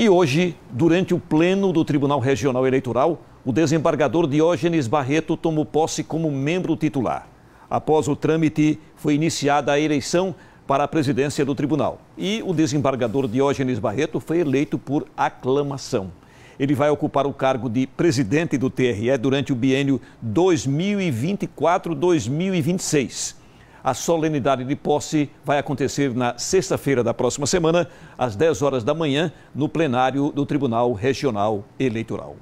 E hoje, durante o pleno do Tribunal Regional Eleitoral, o desembargador Diógenes Barreto tomou posse como membro titular. Após o trâmite, foi iniciada a eleição para a presidência do tribunal. E o desembargador Diógenes Barreto foi eleito por aclamação. Ele vai ocupar o cargo de presidente do TRE durante o biênio 2024-2026 a solenidade de posse vai acontecer na sexta-feira da próxima semana, às 10 horas da manhã, no plenário do Tribunal Regional Eleitoral.